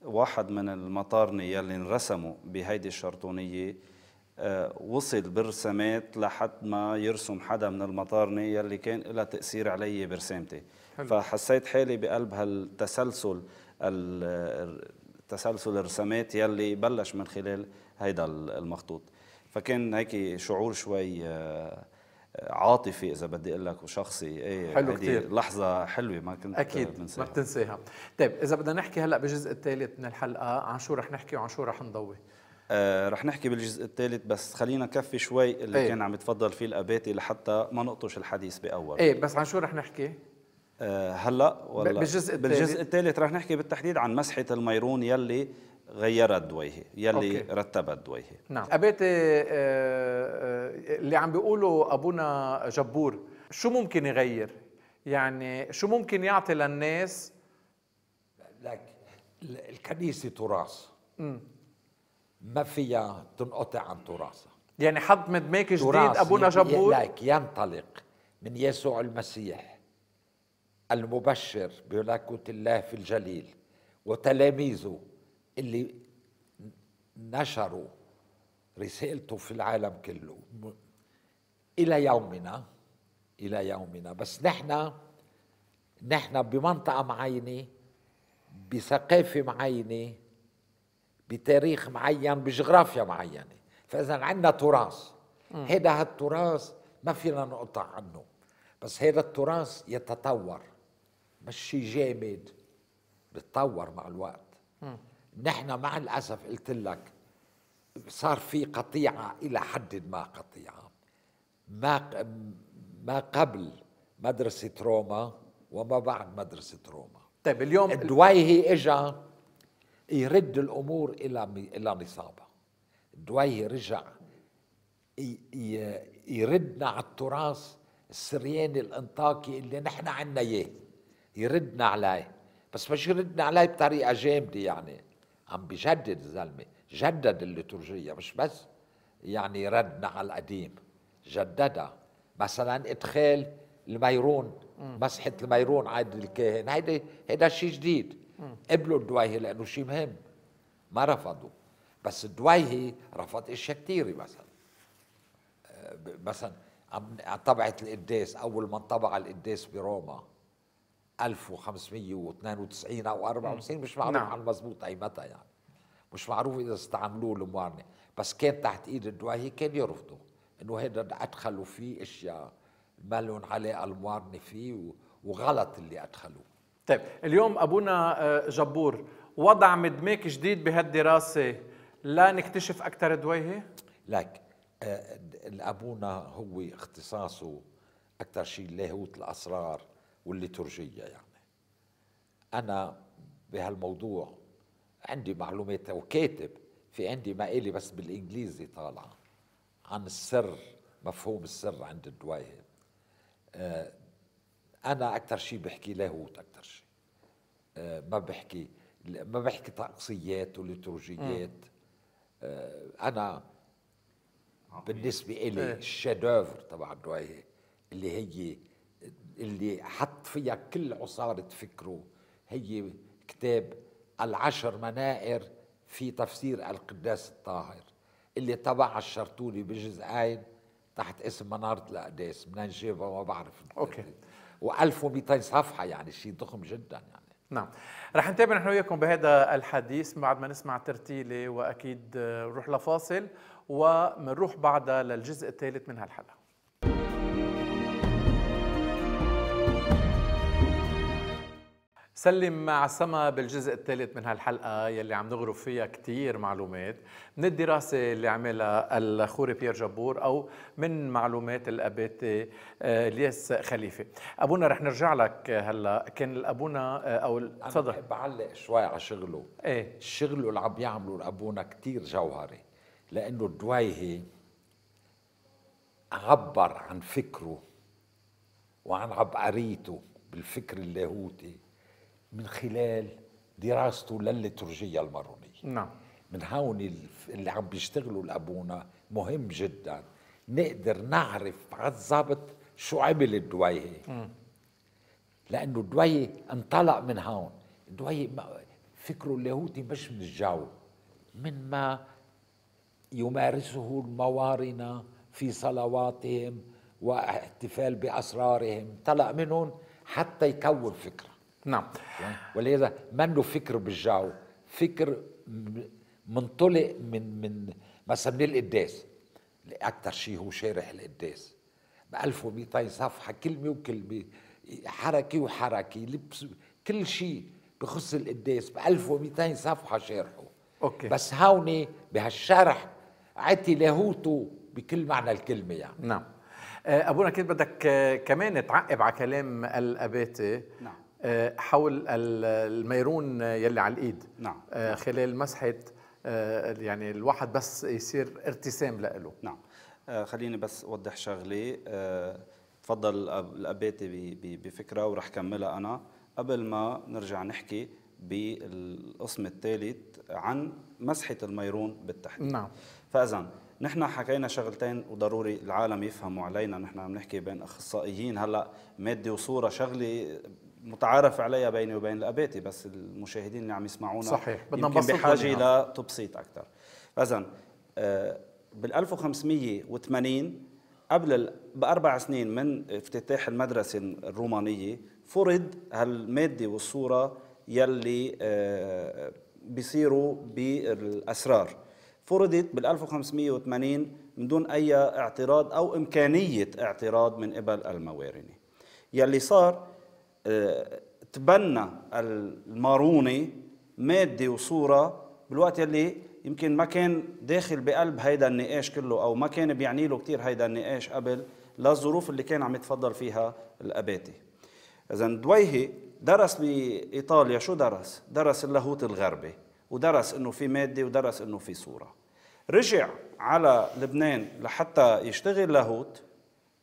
واحد من المطارنه يلي انرسموا بهيدي الشرطونيه آه، وصل بالرسمات لحد ما يرسم حدا من المطارنه يلي كان لها تاثير علي برسامتي حلو. فحسيت حالي بقلب هالتسلسل تسلسل الرسمات يلي بلش من خلال هيدا المخطوط فكان هيك شعور شوي آه، آه، عاطفي اذا بدي اقول لك وشخصي ايه حلو كثير لحظه حلوه ما كنت اكيد بنساها. ما بتنساها طيب اذا بدنا نحكي هلا بالجزء الثالث من الحلقه عن شو رح نحكي وعن شو رح نضوي آه رح نحكي بالجزء الثالث بس خلينا نكفي شوي اللي ايه؟ كان عم يتفضل فيه الاباتي لحتى ما نقطش الحديث باول ايه بس عن شو رح نحكي؟ آه هلا ولا بالجزء الثالث بالجزء الثالث رح نحكي بالتحديد عن مسحه الميرون يلي غيرت دويه يلي رتبت دويه نعم أبيت آه، آه، آه، اللي عم بيقوله أبونا جبور شو ممكن يغير يعني شو ممكن يعطي للناس لك الكنيسة تراث ما فيها تنقطع عن تراثها يعني حط مدماك جديد أبونا جبور لك ينطلق من يسوع المسيح المبشر بملكوت الله في الجليل وتلاميذه اللي نشروا رسالته في العالم كله الى يومنا الى يومنا بس نحن نحن بمنطقه معينه بثقافه معينه بتاريخ معين بجغرافيا معينه فاذا عندنا تراث هذا هالتراث ما فينا نقطع عنه بس هذا التراث يتطور مش شيء جامد بتطور مع الوقت نحن مع الأسف قلت لك صار في قطيعة إلى حد ما قطيعة ما ما قبل مدرسة روما وما بعد مدرسة روما طيب اليوم الدويهي اجى يرد الامور الى الى نصابها الدويهي رجع يردنا على التراث السرياني الانطاكي اللي نحن عنا اياه يردنا عليه بس مش يردنا عليه بطريقه جامده يعني عم بجدد الزلمه جدد الليتورجيه مش بس يعني ردنا على القديم جددها مثلا ادخال الميرون مسحه الميرون عاد الكاهن هيدا هيدا شيء جديد قبلوا الدويهي لانه شيء مهم ما رفضوا بس الدويهي رفض اشياء كثيره مثلا آه، مثلا عم طبعت القداس اول ما انطبع القداس بروما 1592 او 94 مش معروف نعم. عن المضبوط اي متى يعني مش معروف اذا استعملوه الموارنه بس كان تحت ايد الدواهي كان يرفضوا انه هذا ادخلوا فيه اشياء ما لهم علاقه الموارنه فيه وغلط اللي ادخلوه طيب اليوم ابونا آه، جبور وضع مدماك جديد بهالدراسه لا نكتشف اكثر دواهي؟ لك آه، الابونا هو اختصاصه اكثر شيء لاهوت الاسرار والليتورجية يعني أنا بهالموضوع عندي معلومات وكاتب في عندي ما إلي بس بالإنجليزي طالعة عن السر مفهوم السر عند الدواهب آه، أنا أكثر شيء بحكي لاهوت أكثر شيء آه، ما بحكي ما بحكي طقسيات وليتورجيات آه، أنا بالنسبة إلي إيه. الشادوفر تبع الدواهب اللي هي اللي حط فيها كل عصارة فكره هي كتاب العشر منائر في تفسير القداس الطاهر اللي طبع الشرطولي بجزئين تحت اسم منارة الأقداس منين جابها ما بعرف اوكي و1200 صفحة يعني شيء ضخم جدا يعني نعم رح نتابع نحن وياكم بهذا الحديث بعد ما نسمع ترتيلة وأكيد نروح لفاصل ومنروح بعدها للجزء الثالث من هالحلقة سلم مع سما بالجزء الثالث من هالحلقة يلي عم نغرف فيها كتير معلومات من الدراسة اللي عملها الخوري بيير جبور أو من معلومات الأبات آه، الياس خليفة أبونا رح نرجع لك هلا كان الأبونا آه، أو تفضل أنا بعلق شوي على شغله إيه؟ شغله اللي عم يعمله الأبونا كتير جوهري لأنه الدويهي عبر عن فكره وعن عبقريته بالفكر اللاهوتي من خلال دراسته للليتورجية المارونية نعم من هون اللي عم بيشتغلوا الأبونا مهم جدا نقدر نعرف على شو عمل الدويه لأنه الدوية انطلق من هون الدويهة فكره اللاهوتي مش من الجو من ما يمارسه الموارنة في صلواتهم واحتفال بأسرارهم طلع منهم حتى يكون فكرة نعم يعني ولهذا ما له فكر بالجو فكر منطلق من من مثلا من القداس اكثر شيء هو شارح القداس ب 1200 صفحه كلمه وكلمه حركه وحركه لبس كل شيء بخص القداس ب 1200 صفحه شارحه اوكي بس هوني بهالشرح عتي لاهوته بكل معنى الكلمه يعني نعم ابونا كنت بدك كمان تعقب على كلام الاباتي نعم. آه، حول الميرون يلي على الايد نعم آه، خلال مسحه آه، يعني الواحد بس يصير ارتسام لإله نعم خليني بس اوضح شغله تفضل الاباتي بفكره ورح كملها انا قبل ما نرجع نحكي بالقسم الثالث عن مسحه الميرون بالتحديد نعم فاذا نحن حكينا شغلتين وضروري العالم يفهموا علينا نحن عم نحكي بين اخصائيين هلا ماده وصوره شغله متعارف عليها بيني وبين الاباتي بس المشاهدين اللي عم يسمعونا صحيح بدنا يمكن بحاجه لتبسيط اكثر فاذا بال 1580 قبل باربع سنين من افتتاح المدرسه الرومانيه فرض هالماده والصوره يلي آه، بيصيروا بالاسرار فرضت بال 1580 من دون اي اعتراض او امكانيه اعتراض من قبل الموارنه يلي صار تبنى الماروني مادة وصورة بالوقت يلي يمكن ما كان داخل بقلب هيدا النقاش كله او ما كان بيعني له كثير هيدا النقاش قبل للظروف اللي كان عم يتفضل فيها الاباتي. اذا دويهي درس بايطاليا شو درس؟ درس اللاهوت الغربي ودرس انه في ماده ودرس انه في صوره. رجع على لبنان لحتى يشتغل لاهوت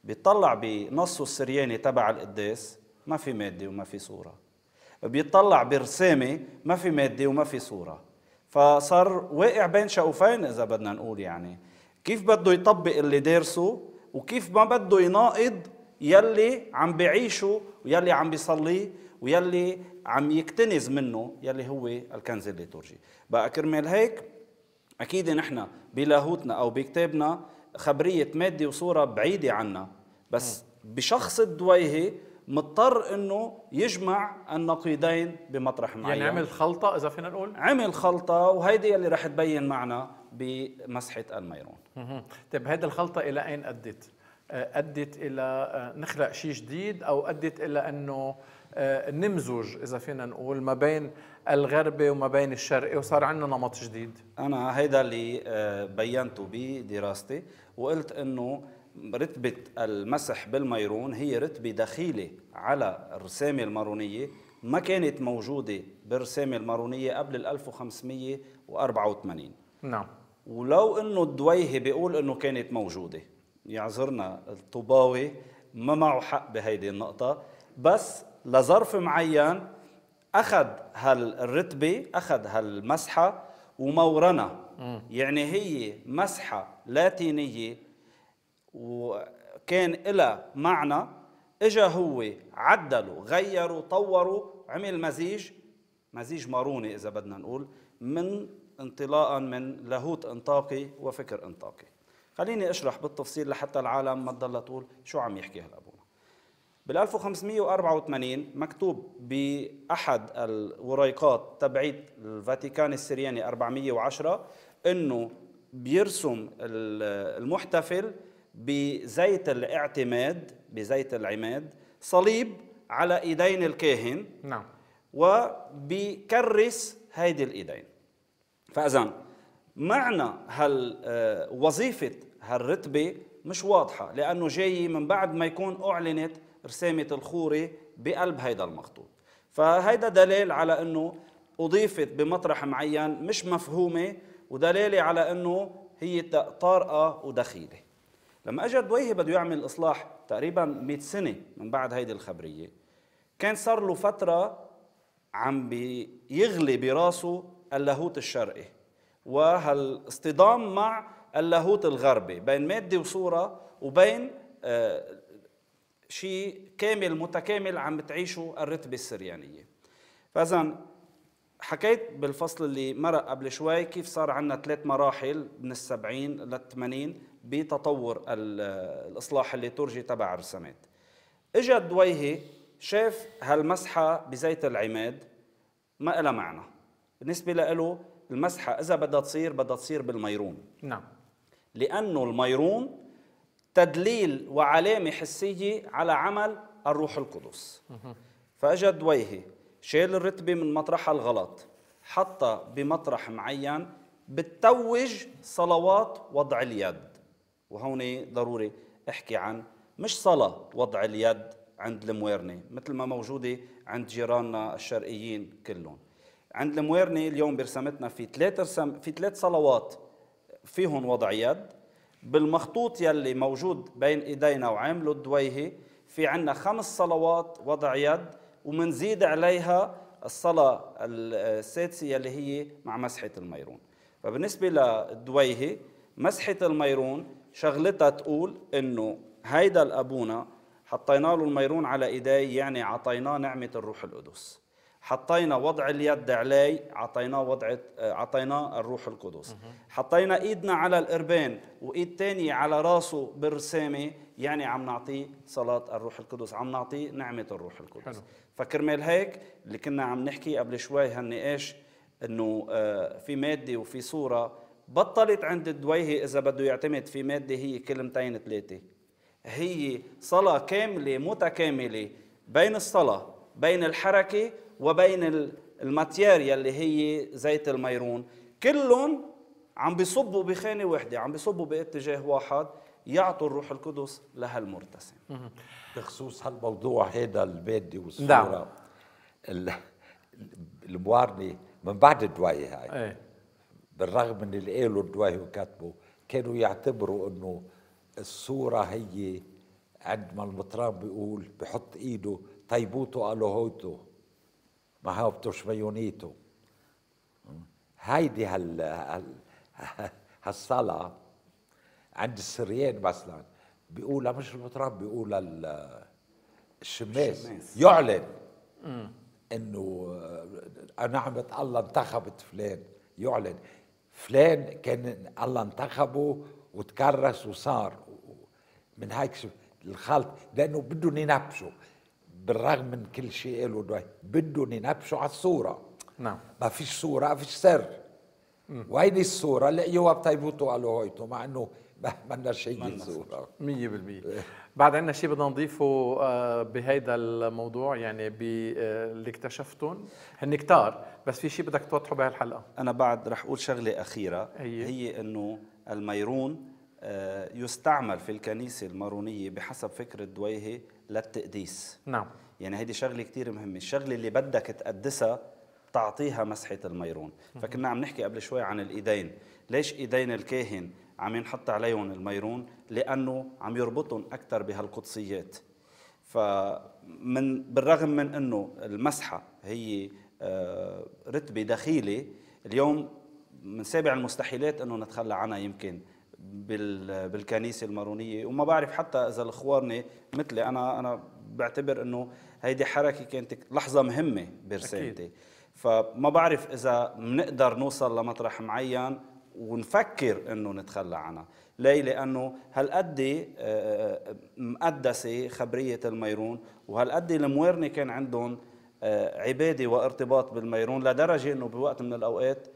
بيطلع بنصه السرياني تبع القداس ما في ماده وما في صوره بيطلع برسامه ما في ماده وما في صوره فصار واقع بين شقوفين اذا بدنا نقول يعني كيف بده يطبق اللي دارسه وكيف ما بده يناقض يلي عم بيعيشه ويلي عم بيصليه ويلي عم يكتنز منه يلي هو الكنز الليتورجي بقى كرمال هيك اكيد نحن بلاهوتنا او بكتابنا خبريه ماده وصوره بعيده عنا بس بشخص الدويهي مضطر انه يجمع النقيضين بمطرح يعني معين يعني عمل خلطه اذا فينا نقول عمل خلطه وهيدي اللي رح تبين معنا بمسحه الميرون طيب هيدي الخلطه الى اين ادت آه، ادت الى آه، نخلق شيء جديد او ادت الى انه آه، نمزج اذا فينا نقول ما بين الغربي وما بين الشرقي وصار عندنا نمط جديد انا هيدا اللي بينته بدراستي وقلت انه رتبة المسح بالميرون هي رتبة دخيلة على الرسامة المارونية ما كانت موجودة بالرسامة المارونية قبل ال 1584 نعم ولو انه الدويهي بيقول انه كانت موجودة يعذرنا يعني الطباوي ما معه حق بهيدي النقطة بس لظرف معين أخذ هالرتبة أخذ هالمسحة ومورنا يعني هي مسحة لاتينية وكان إلى معنى اجا هو عدلوا غيروا طوروا عمل مزيج مزيج ماروني اذا بدنا نقول من انطلاقا من لاهوت انطاقي وفكر انطاقي خليني اشرح بالتفصيل لحتى العالم ما تضل تقول شو عم يحكي هالابونا بال 1584 مكتوب باحد الوريقات تبعيد الفاتيكان السرياني 410 انه بيرسم المحتفل بزيت الاعتماد بزيت العماد صليب على ايدين الكاهن نعم وبكرس هيدي الايدين فاذا معنى هال آه، وظيفه هالرتبه مش واضحه لانه جاي من بعد ما يكون اعلنت رسامه الخوري بقلب هيدا المخطوط فهيدا دليل على انه اضيفت بمطرح معين مش مفهومه ودلالة على انه هي طارئه ودخيله لما اجى دويهي بده يعمل اصلاح تقريبا 100 سنه من بعد هيدي الخبريه كان صار له فتره عم بيغلي براسه اللاهوت الشرقي وهالاصطدام مع اللاهوت الغربي بين ماده وصوره وبين آه، شيء كامل متكامل عم بتعيشه الرتبه السريانيه فاذا حكيت بالفصل اللي مرق قبل شوي كيف صار عندنا ثلاث مراحل من السبعين للثمانين بتطور الاصلاح اللي ترجي تبع الرسمات اجى الدويهي شاف هالمسحه بزيت العماد ما لها معنى بالنسبه له المسحه اذا بدها تصير بدها تصير بالميرون نعم لانه الميرون تدليل وعلامه حسيه على عمل الروح القدس فاجى الدويهي شال الرتبه من مطرحها الغلط حطها بمطرح معين بتتوج صلوات وضع اليد وهون ضروري احكي عن مش صلاة وضع اليد عند المويرنة مثل ما موجودة عند جيراننا الشرقيين كلهم عند المويرنة اليوم برسمتنا في ثلاث رسم في ثلاث صلوات فيهم وضع يد بالمخطوط يلي موجود بين ايدينا وعامله الدويهي في عندنا خمس صلوات وضع يد ومنزيد عليها الصلاة السادسة اللي هي مع مسحة الميرون فبالنسبة للدويهي مسحة الميرون شغلتها تقول انه هيدا الابونا حطينا له الميرون على ايديه يعني عطيناه نعمه الروح القدس حطينا وضع اليد عليه اعطيناه وضع اعطيناه الروح القدس حطينا ايدنا على القربان وايد تانية على راسه بالرسامه يعني عم نعطيه صلاه الروح القدس عم نعطيه نعمه الروح القدس حلو. فكرمال هيك اللي كنا عم نحكي قبل شوي هالنقاش انه آه، في ماده وفي صوره بطلت عند الدويهي إذا بده يعتمد في مادة هي كلمتين ثلاثة هي صلاة كاملة متكاملة بين الصلاة بين الحركة وبين الماتيار يلي هي زيت الميرون كلهم عم بيصبوا بخانة واحدة عم بيصبوا باتجاه واحد يعطوا الروح القدس لهالمرتسم بخصوص هالموضوع هذا البيت والصورة نعم. الموارنة من بعد الدواية هاي ايه. بالرغم من اللي قالوا الدواهي وكتبوا كانوا يعتبروا انه الصورة هي عندما المطران بيقول بحط ايده طيبوتو الوهوتو ما هابتوش ميونيتو هيدي هال, هال... هالصلاة عند السريان مثلا بيقولها مش المطران بيقولها الشماس, الشماس. يعلن انه انا آه، عم الله انتخبت فلان يعلن فلان كان الله انتخبه وتكرس وصار من هيك الخلط لانه بدهم ينبشوا بالرغم من كل شيء قالوا بدهم ينبشوا على الصوره نعم ما فيش صوره ما فيش سر وين الصوره لقيوها بطيبوتو قالوا هويتو مع انه ما عندنا شيء صوره 100% بعد عندنا شيء بدنا نضيفه آه، بهيدا الموضوع يعني باللي آه، اكتشفتهم هن كتار بس في شيء بدك توضحه بهالحلقه انا بعد رح اقول شغله اخيره هي, هي انه الميرون آه، يستعمل في الكنيسه المارونيه بحسب فكره دويهي للتقديس نعم يعني هيدي شغله كثير مهمه الشغله اللي بدك تقدسها تعطيها مسحه الميرون فكنا عم نحكي قبل شوي عن الايدين ليش ايدين الكاهن عم ينحط عليهم الميرون لانه عم يربطهم اكثر بهالقدسيات فمن بالرغم من انه المسحه هي آه، رتبه دخيله اليوم من سابع المستحيلات انه نتخلى عنها يمكن بالكنيسه المارونيه وما بعرف حتى اذا الخوارنه مثلي انا انا بعتبر انه هيدي حركه كانت لحظه مهمه برسالتي فما بعرف اذا بنقدر نوصل لمطرح معين ونفكر انه نتخلى عنها ليه لانه هالقد آه، آه، مقدسه خبريه الميرون وهالقد الموارنه كان عندهم آه، عباده وارتباط بالميرون لدرجه انه بوقت من الاوقات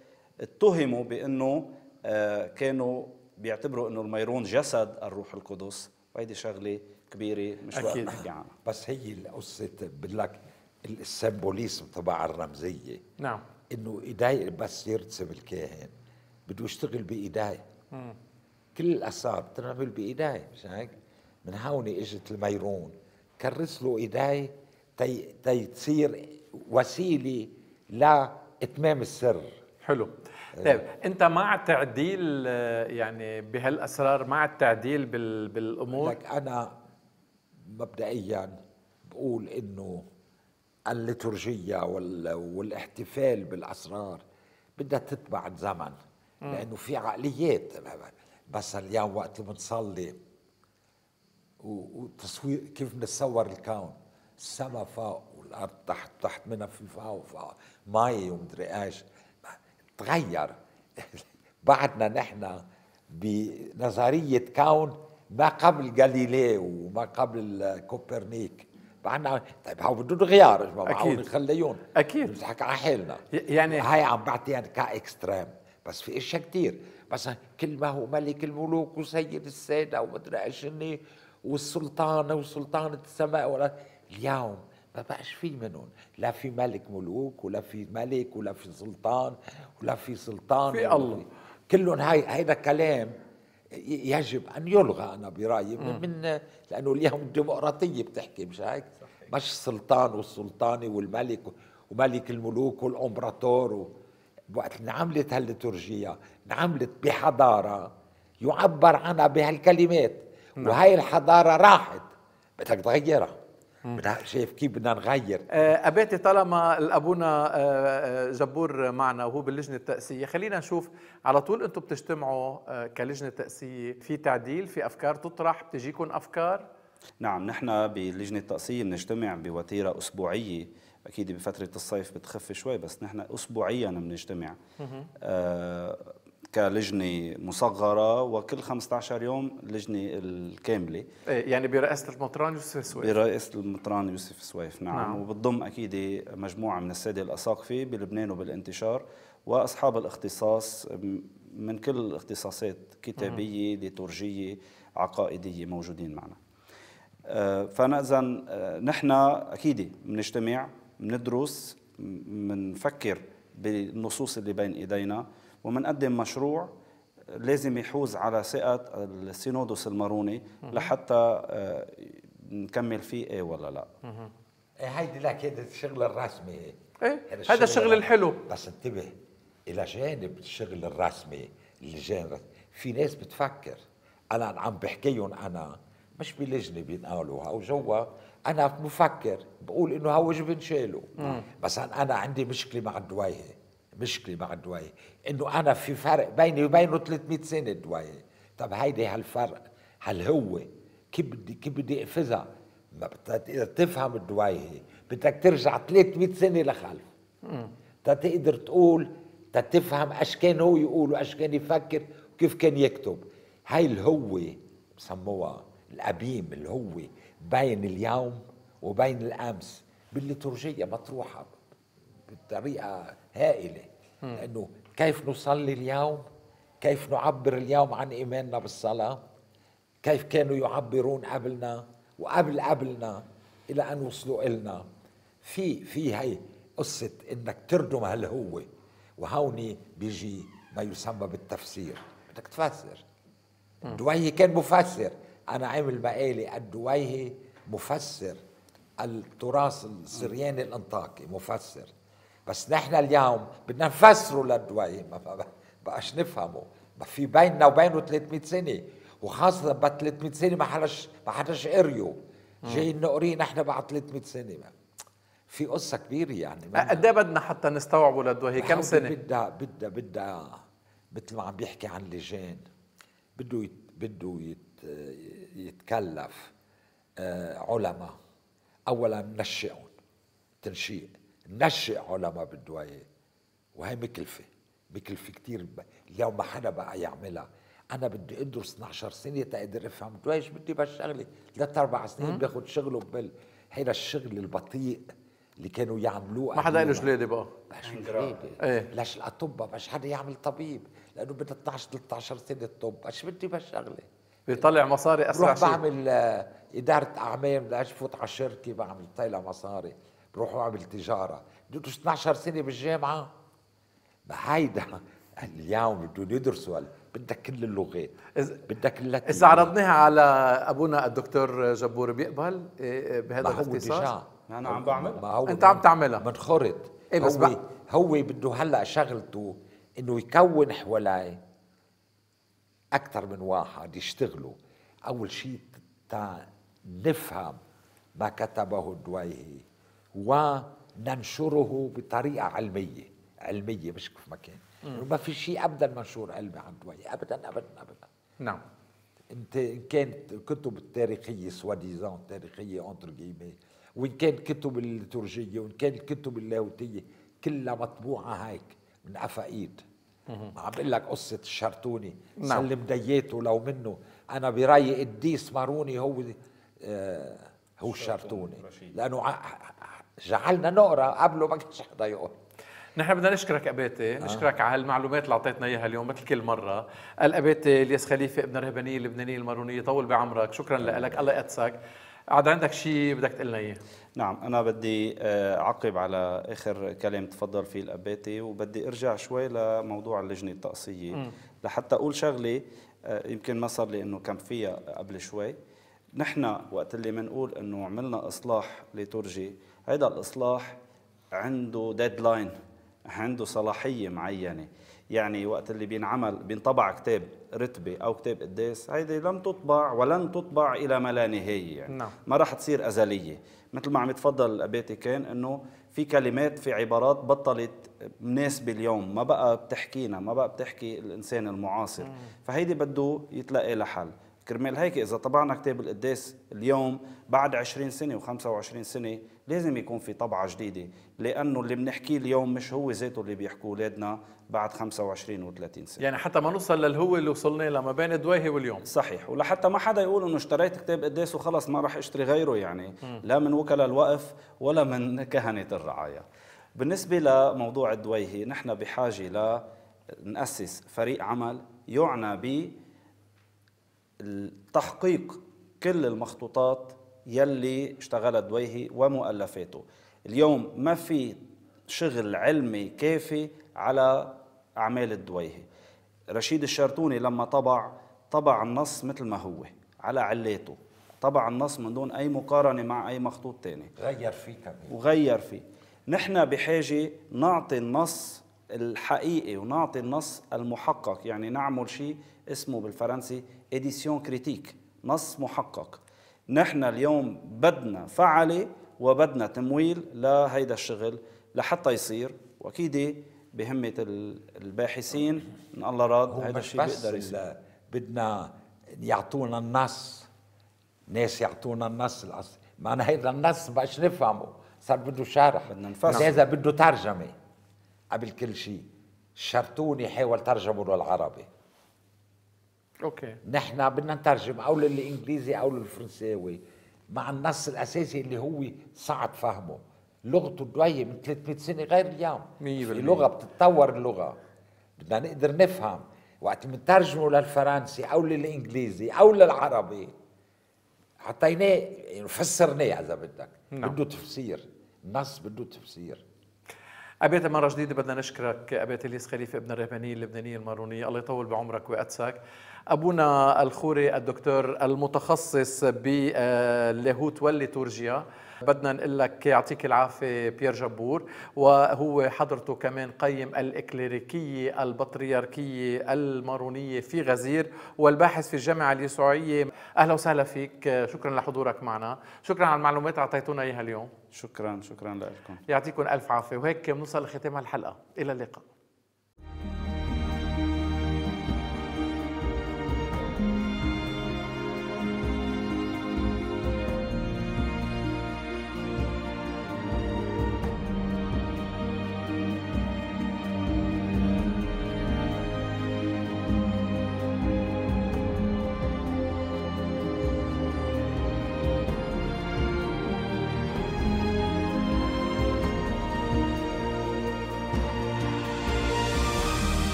اتهموا بانه كانوا بيعتبروا انه الميرون جسد الروح القدس وهيدي شغله كبيره مش وقت نحكي عنها بس هي القصه بقول لك السيمبوليزم تبع الرمزيه نعم انه ايديه بس يرتسم الكاهن بده يشتغل بايداي كل الاثار بتنعمل بايداي مش هيك من هون اجت الميرون كرس له ايداي تي, تي تصير وسيله لاتمام السر حلو إيه. طيب انت مع التعديل يعني بهالاسرار مع التعديل بال بالامور لك انا مبدئيا بقول انه الليتورجيه والاحتفال بالاسرار بدها تتبع الزمن لانه في عقليات بس اليوم وقت بنصلي وتصوير كيف بنتصور الكون السما فوق والارض تحت تحت منها في فوق فوق مي ومدري ايش تغير بعدنا نحن بنظريه كون ما قبل جاليليو وما قبل كوبرنيك بعدنا طيب هو بده تغيار اكيد معقول اكيد بنضحك على حالنا يعني هاي عم بعطيها كاكستريم بس في اشياء كثير مثلا كل ما هو ملك الملوك وسيد الساده ومدري ايش والسلطان وسلطانه السماء ولا اليوم ما بقاش في منهم لا في ملك ملوك ولا في ملك ولا في سلطان ولا في سلطان في الله كلهم هاي هيدا كلام يجب ان يلغى انا برايي من, من لانه اليوم الديمقراطيه بتحكي مش هيك مش السلطان والسلطاني والملك وملك الملوك والامبراطور و وقت انعملت هالليتورجيا انعملت بحضارة يعبر عنها بهالكلمات نعم. وهي الحضارة راحت بدك تغيرها شايف كيف بدنا نغير آه، أبيتي طالما الأبونا آه، آه، زبور معنا وهو باللجنة التأسية خلينا نشوف على طول أنتم بتجتمعوا كلجنة تأسية في تعديل في أفكار تطرح بتجيكم أفكار نعم نحن بلجنة التأسية بنجتمع بوتيرة أسبوعية اكيد بفتره الصيف بتخف شوي بس نحن اسبوعيا بنجتمع آه كلجنه مصغره وكل 15 يوم اللجنه الكامله إيه، يعني برئاسه المطران يوسف سويف برئاسه المطران يوسف سويف نعم, نعم. وبتضم اكيد مجموعه من الساده الاساقفه بلبنان وبالانتشار واصحاب الاختصاص من كل الاختصاصات كتابيه ليتورجيه عقائديه موجودين معنا آه، فنأذن آه، نحن اكيد بنجتمع بندرس بنفكر بالنصوص اللي بين ايدينا وبنقدم مشروع لازم يحوز على ثقه السينودوس الماروني لحتى آه، نكمل فيه ايه ولا لا إيه، هيدي لك هيدي الشغله الرسمي ايه هذا الشغل الحلو بس انتبه الى جانب الشغل الرسمي اللي في ناس بتفكر انا عم بحكيهم انا مش بلجنه بينقالوها او جوا انا مفكر بقول انه هو جبن شاله بس انا عندي مشكله مع الدوايه مشكله مع الدوايه انه انا في فرق بيني وبينه 300 سنه الدوايه طب هيدي هالفرق هل هو كيف بدي كيف بدي اقفزها اذا تفهم الدوايه بدك ترجع 300 سنه لخلف تقدر تقول تتفهم ايش كان هو يقول وايش كان يفكر وكيف كان يكتب هاي الهوة بسموها القبيم الهوة بين اليوم وبين الامس بالليتورجيه مطروحه بطريقه هائله انه كيف نصلي اليوم كيف نعبر اليوم عن ايماننا بالصلاه كيف كانوا يعبرون قبلنا وقبل قبلنا الى ان وصلوا النا في في هي قصه انك تردم هالهوه وهوني بيجي ما يسمى بالتفسير بدك تفسر دويه كان مفسر انا عامل بقالي الدويهي مفسر التراث السرياني الانطاكي مفسر بس نحن اليوم بدنا نفسره للدويهي ما بقاش نفهمه ما في بيننا وبينه 300 سنه وخاصه بعد 300 سنه ما حدش ما حدش قريه جايين نقريه نحن بعد 300 سنه ما. في قصه كبيره يعني قد ايه بدنا حتى نستوعبه للدويهي كم سنه بدها بدها بدها مثل ما عم بيحكي عن لجان بده بده يتكلف آه، علماء اولا نشئهم تنشئ نشئ علماء بالدوايه وهي مكلفه مكلفه كثير اليوم ما حدا بقى يعملها انا بدي ادرس 12 سنه تقدر افهم ايش بدي بهالشغله ثلاث اربع سنين بياخذ شغله ببل هيدا الشغل البطيء اللي كانوا يعملوه ما حدا له جلاده بقى ايه؟ ليش الاطباء؟ مش حدا يعمل طبيب؟ لانه بدها 12 13 سنه طب، ايش بدي بهالشغله؟ بيطلع مصاري اسرع شيء بعمل آه، اداره اعمال بدي فوت على شركه بعمل طيلة مصاري بروح بعمل تجاره بدو 12 سنه بالجامعه ما هيدا اليوم بدهم يدرسوا بدك كل اللغات بدك اللاتين اذا عرضناها على ابونا الدكتور جبور بيقبل إيه، إيه، بهذا الاختصاص انا عم بعمل ما هو انت عم تعملها منخرط إيه بس هو, هو بده هلا شغلته انه يكون حواليه أكثر من واحد يشتغلوا أول شيء نفهم ما كتبه الدويهي وننشره بطريقة علمية علمية مش كيف ما كان ما في شيء أبدا منشور علمي عن الدويهي أبدا أبدا أبدا نعم انت ان كانت كتب التاريخيه ديزون تاريخيه اونتر جيمي وان كان كتب الليتورجيه وان كان الكتب اللاهوتيه كلها مطبوعه هيك من افاقيد ما عم بقول لك قصه الشرطوني نعم. سلم دياته لو منه انا برايي قديس ماروني هو آه هو الشرطوني لانه جعلنا نقرا قبله ما كانش حدا يقرا نحن بدنا نشكرك ابيتي آه. نشكرك على هالمعلومات اللي اعطيتنا اياها اليوم مثل كل مره الابيتي الياس خليفه ابن الرهبانيه اللبنانيه المارونيه طول بعمرك شكرا آه. لك الله يقدسك قاعد عندك شيء بدك تقول لنا اياه نعم انا بدي آه، اعقب على اخر كلام تفضل فيه الاباتي وبدي ارجع شوي لموضوع اللجنه الطقسيه لحتى اقول شغله آه، يمكن ما صار لي انه كان فيها قبل شوي نحن وقت اللي بنقول انه عملنا اصلاح لترجي هذا الاصلاح عنده ديدلاين عنده صلاحيه معينه يعني وقت اللي بينعمل بينطبع كتاب رتبة أو كتاب قداس هيدي لم تطبع ولن تطبع إلى ما لا نهاية يعني نعم. ما راح تصير أزلية مثل ما عم يتفضل أباتي كان أنه في كلمات في عبارات بطلت مناسبة اليوم ما بقى بتحكينا ما بقى بتحكي الإنسان المعاصر مم. فهيدي بده يتلقى لها حل كرمال هيك إذا طبعنا كتاب القداس اليوم بعد 20 سنة و25 سنة لازم يكون في طبعة جديدة لأنه اللي بنحكيه اليوم مش هو ذاته اللي بيحكوا أولادنا بعد 25 و30 سنه يعني حتى ما نوصل للهو اللي وصلنا له ما بين الدواهي واليوم صحيح ولحتى ما حدا يقول انه اشتريت كتاب قداس وخلص ما راح اشتري غيره يعني م. لا من وكلاء الوقف ولا من كهنه الرعايا بالنسبه لموضوع الدويهي نحن بحاجه ل ناسس فريق عمل يعنى ب تحقيق كل المخطوطات يلي اشتغلها الدويهي ومؤلفاته اليوم ما في شغل علمي كافي على أعمال الدويهي رشيد الشرطوني لما طبع طبع النص مثل ما هو على علاته طبع النص من دون أي مقارنة مع أي مخطوط تاني غير فيه كمان وغير فيه نحن بحاجة نعطي النص الحقيقي ونعطي النص المحقق يعني نعمل شيء اسمه بالفرنسي إديسيون كريتيك نص محقق نحن اليوم بدنا فعلي وبدنا تمويل لهيدا الشغل لحتى يصير وأكيد بهمه الباحثين ان الله راد هذا الشيء بيقدر يصير بدنا يعطونا النص ناس يعطونا النص الاصلي معنا هيدا النص بقاش نفهمه صار بده شرح بدنا نفهمه هذا بده ترجمه قبل كل شيء شرطوني حاول ترجمه للعربي اوكي نحن بدنا نترجم او للانجليزي او للفرنساوي مع النص الاساسي اللي هو صعب فهمه لغته دوية من 300 سنه غير اليوم في لغه بتتطور اللغه بدنا نقدر نفهم وقت بنترجمه للفرنسي او للانجليزي او للعربي حطيناه يعني فسرناه اذا بدك نعم. بده تفسير النص بده تفسير أبيت مرة جديدة بدنا نشكرك أبيت إليس خليفة ابن الرهبانية اللبنانية المارونية الله يطول بعمرك وأتسك أبونا الخوري الدكتور المتخصص باللاهوت آه، والليتورجيا بدنا نقول لك يعطيك العافيه بيير جبور وهو حضرته كمان قيم الاكليريكيه البطريركيه المارونيه في غزير والباحث في الجامعه اليسوعيه اهلا وسهلا فيك شكرا لحضورك معنا شكرا على المعلومات اللي اعطيتونا اياها اليوم شكرا شكرا لكم يعطيكم الف عافيه وهيك بنوصل لختام الحلقه الى اللقاء